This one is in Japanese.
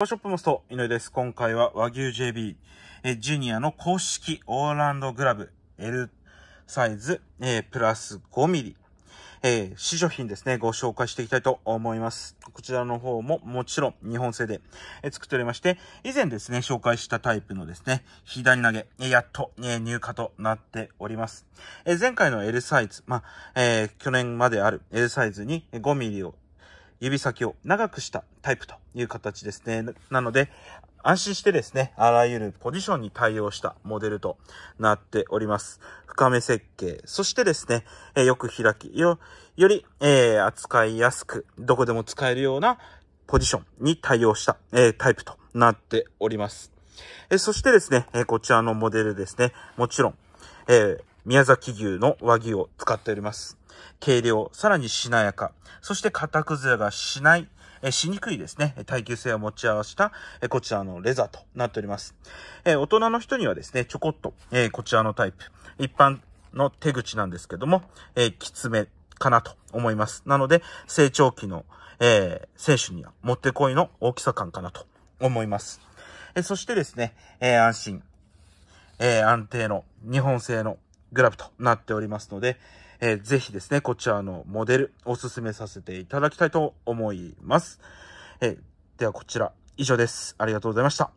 ワショップモスト、井上です。今回は和牛 JB、えジュニアの公式オーランドグラブ L サイズ、えプラス5ミリ、えー、試商品ですね、ご紹介していきたいと思います。こちらの方ももちろん日本製で、え作っておりまして、以前ですね、紹介したタイプのですね、左投げ、えやっと、え入荷となっております。え前回の L サイズ、まあ、えー、去年まである L サイズに5ミリを指先を長くしたタイプという形ですね。なので、安心してですね、あらゆるポジションに対応したモデルとなっております。深め設計、そしてですね、えよく開き、よ、より、えー、扱いやすく、どこでも使えるようなポジションに対応した、えー、タイプとなっております。えそしてですね、えこちらのモデルですね、もちろん、えー、宮崎牛の和牛を使っております。軽量、さらにしなやか、そして型崩れがしない、えしにくいですね、耐久性を持ち合わせた、えこちらのレザーとなっております。え大人の人にはですね、ちょこっと、えこちらのタイプ、一般の手口なんですけども、えきつめかなと思います。なので、成長期の、えー、選手にはもってこいの大きさ感かなと思います。えそしてですね、え安心、え安定の日本製のグラブとなっておりますので、えー、ぜひですね、こちらのモデルおすすめさせていただきたいと思います。えー、ではこちら以上です。ありがとうございました。